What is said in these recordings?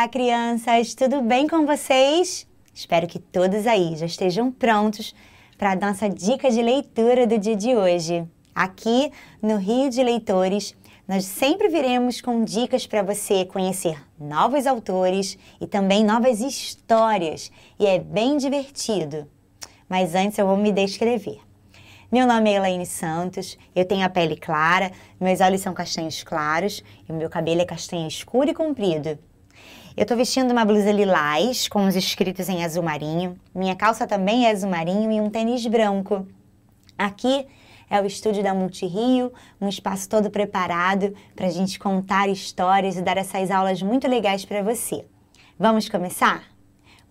Olá, crianças! Tudo bem com vocês? Espero que todos aí já estejam prontos para a nossa dica de leitura do dia de hoje. Aqui no Rio de Leitores, nós sempre viremos com dicas para você conhecer novos autores e também novas histórias, e é bem divertido. Mas antes eu vou me descrever. Meu nome é Elaine Santos, eu tenho a pele clara, meus olhos são castanhos claros e o meu cabelo é castanho escuro e comprido. Eu tô vestindo uma blusa lilás com os escritos em azul marinho. Minha calça também é azul marinho e um tênis branco. Aqui é o estúdio da Multirio, um espaço todo preparado para a gente contar histórias e dar essas aulas muito legais para você. Vamos começar?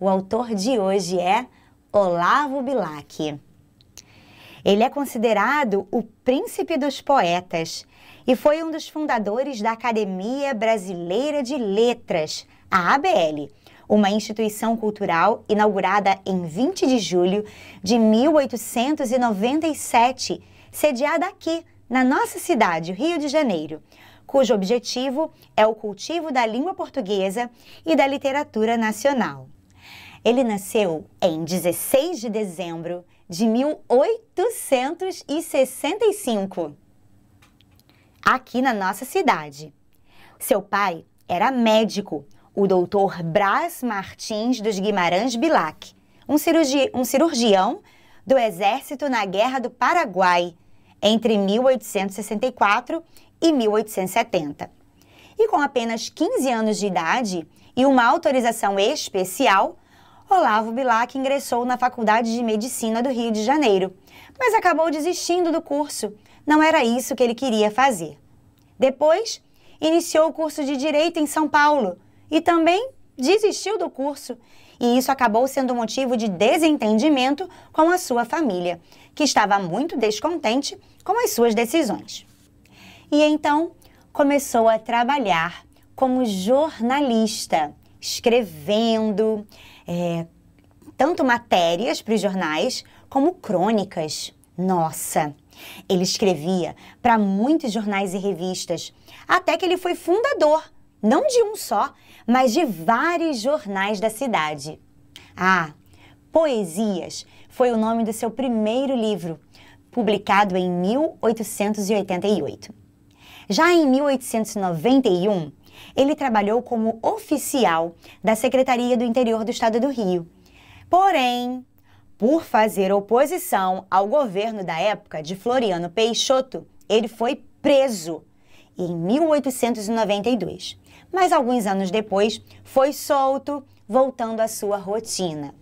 O autor de hoje é Olavo Bilac. Ele é considerado o príncipe dos poetas e foi um dos fundadores da Academia Brasileira de Letras, a ABL, uma instituição cultural inaugurada em 20 de julho de 1897, sediada aqui, na nossa cidade, Rio de Janeiro, cujo objetivo é o cultivo da língua portuguesa e da literatura nacional. Ele nasceu em 16 de dezembro de 1865, aqui na nossa cidade. Seu pai era médico, o doutor Brás Martins dos Guimarães Bilac, um, cirurgi um cirurgião do Exército na Guerra do Paraguai, entre 1864 e 1870. E com apenas 15 anos de idade e uma autorização especial, Olavo Bilac ingressou na Faculdade de Medicina do Rio de Janeiro, mas acabou desistindo do curso. Não era isso que ele queria fazer. Depois, iniciou o curso de Direito em São Paulo, e também desistiu do curso. E isso acabou sendo motivo de desentendimento com a sua família, que estava muito descontente com as suas decisões. E então começou a trabalhar como jornalista, escrevendo é, tanto matérias para os jornais como crônicas. Nossa! Ele escrevia para muitos jornais e revistas, até que ele foi fundador, não de um só, mas de vários jornais da cidade. Ah, Poesias foi o nome do seu primeiro livro, publicado em 1888. Já em 1891, ele trabalhou como oficial da Secretaria do Interior do Estado do Rio. Porém, por fazer oposição ao governo da época de Floriano Peixoto, ele foi preso em 1892 mas alguns anos depois foi solto, voltando à sua rotina.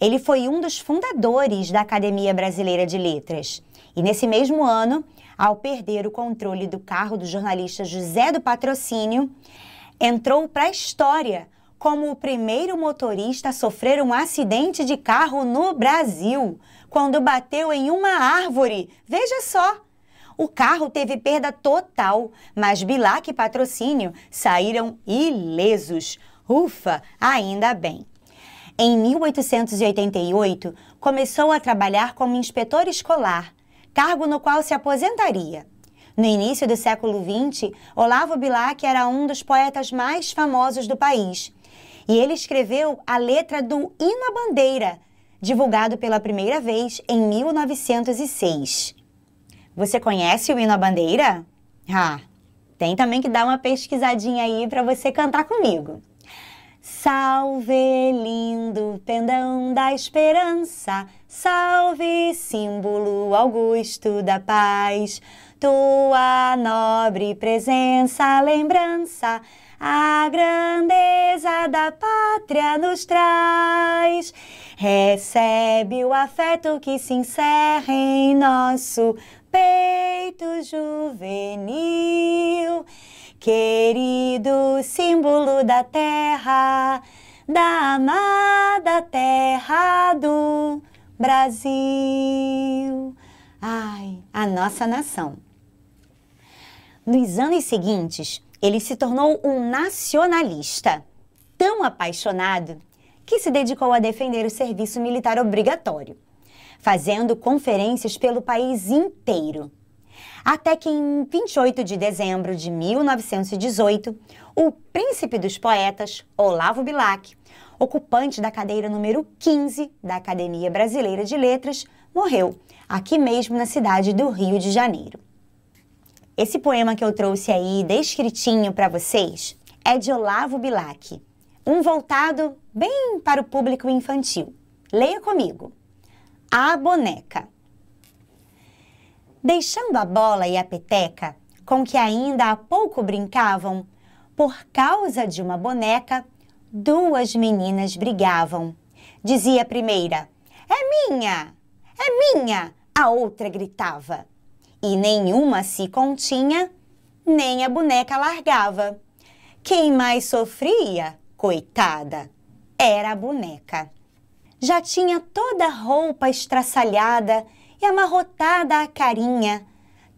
Ele foi um dos fundadores da Academia Brasileira de Letras. E nesse mesmo ano, ao perder o controle do carro do jornalista José do Patrocínio, entrou para a história como o primeiro motorista a sofrer um acidente de carro no Brasil, quando bateu em uma árvore. Veja só! O carro teve perda total, mas Bilac e Patrocínio saíram ilesos. Ufa, ainda bem. Em 1888, começou a trabalhar como inspetor escolar, cargo no qual se aposentaria. No início do século XX, Olavo Bilac era um dos poetas mais famosos do país. E ele escreveu a letra do Hino à Bandeira, divulgado pela primeira vez em 1906. Você conhece o hino à bandeira? Ah, tem também que dar uma pesquisadinha aí para você cantar comigo. Salve, lindo pendão da esperança, salve, símbolo augusto da paz. Tua nobre presença, lembrança, a grandeza da pátria nos traz. Recebe o afeto que se encerra em nosso peito juvenil, querido símbolo da terra, da amada terra do Brasil. Ai, a nossa nação. Nos anos seguintes, ele se tornou um nacionalista, tão apaixonado que se dedicou a defender o serviço militar obrigatório fazendo conferências pelo país inteiro. Até que em 28 de dezembro de 1918, o príncipe dos poetas, Olavo Bilac, ocupante da cadeira número 15 da Academia Brasileira de Letras, morreu, aqui mesmo na cidade do Rio de Janeiro. Esse poema que eu trouxe aí descritinho para vocês é de Olavo Bilac, um voltado bem para o público infantil. Leia comigo a boneca. Deixando a bola e a peteca, com que ainda há pouco brincavam, por causa de uma boneca, duas meninas brigavam. Dizia a primeira: É minha! É minha! A outra gritava. E nenhuma se continha, nem a boneca largava. Quem mais sofria, coitada, era a boneca já tinha toda a roupa estraçalhada e amarrotada a carinha.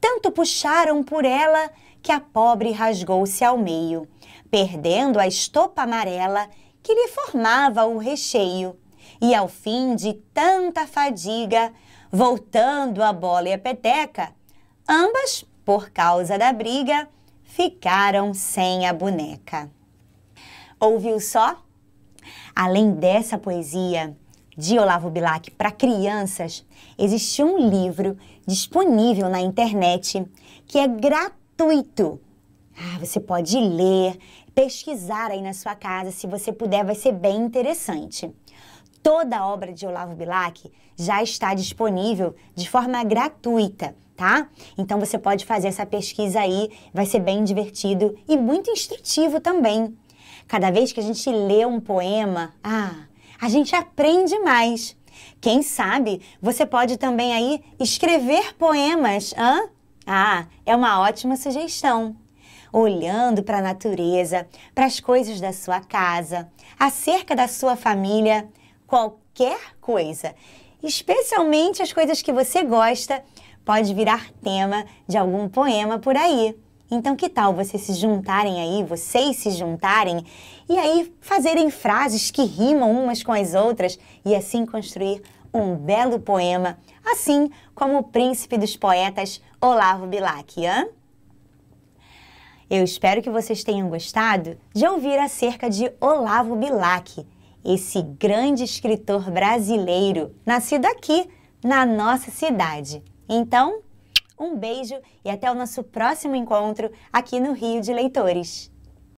Tanto puxaram por ela que a pobre rasgou-se ao meio, perdendo a estopa amarela que lhe formava o recheio. E ao fim de tanta fadiga, voltando a bola e a peteca, ambas, por causa da briga, ficaram sem a boneca. Ouviu só? Além dessa poesia, de Olavo Bilac para crianças, existe um livro disponível na internet que é gratuito. Ah, você pode ler, pesquisar aí na sua casa, se você puder, vai ser bem interessante. Toda a obra de Olavo Bilac já está disponível de forma gratuita, tá? Então você pode fazer essa pesquisa aí, vai ser bem divertido e muito instrutivo também. Cada vez que a gente lê um poema, ah, a gente aprende mais. Quem sabe você pode também aí escrever poemas, hã? Ah, é uma ótima sugestão. Olhando para a natureza, para as coisas da sua casa, acerca da sua família, qualquer coisa, especialmente as coisas que você gosta, pode virar tema de algum poema por aí. Então, que tal vocês se juntarem aí, vocês se juntarem e aí fazerem frases que rimam umas com as outras e assim construir um belo poema, assim como o príncipe dos poetas Olavo Bilac, hein? Eu espero que vocês tenham gostado de ouvir acerca de Olavo Bilac, esse grande escritor brasileiro, nascido aqui, na nossa cidade. Então, um beijo e até o nosso próximo encontro aqui no Rio de Leitores.